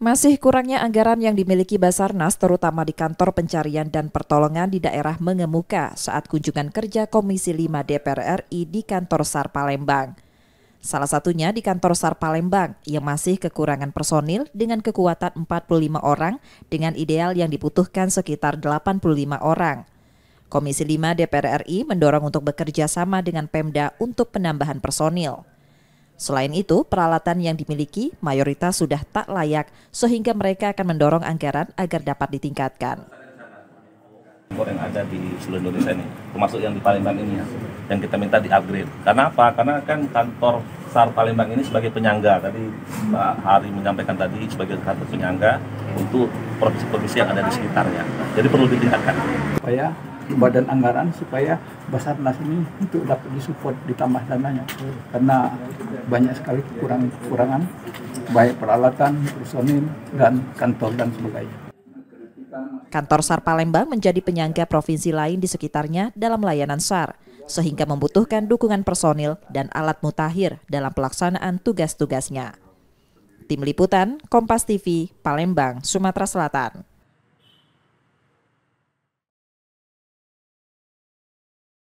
Masih kurangnya anggaran yang dimiliki Basarnas terutama di kantor pencarian dan pertolongan di daerah mengemuka saat kunjungan kerja Komisi 5 DPR RI di kantor SAR Palembang. Salah satunya di kantor SAR Palembang yang masih kekurangan personil dengan kekuatan 45 orang dengan ideal yang dibutuhkan sekitar 85 orang. Komisi 5 DPR RI mendorong untuk bekerja sama dengan Pemda untuk penambahan personil. Selain itu, peralatan yang dimiliki mayoritas sudah tak layak, sehingga mereka akan mendorong anggaran agar dapat ditingkatkan. Yang ada di seluruh Indonesia ini, termasuk yang di Palembang ini, ya, yang kita minta di-upgrade. Karena apa? Karena kan kantor SAR Palembang ini sebagai penyangga. Tadi Pak Hari menyampaikan tadi sebagai kantor penyangga untuk provinsi-provinsi yang ada di sekitarnya. Jadi perlu ditingkatkan. Supaya badan anggaran supaya Basarnas ini untuk dapat disupport ditambah dananya karena banyak sekali kekurangan-kekurangan baik peralatan, personil, dan kantor dan sebagainya. Kantor SAR Palembang menjadi penyangga provinsi lain di sekitarnya dalam layanan SAR, sehingga membutuhkan dukungan personil dan alat mutakhir dalam pelaksanaan tugas-tugasnya. Tim Liputan, Kompas TV, Palembang, Sumatera Selatan.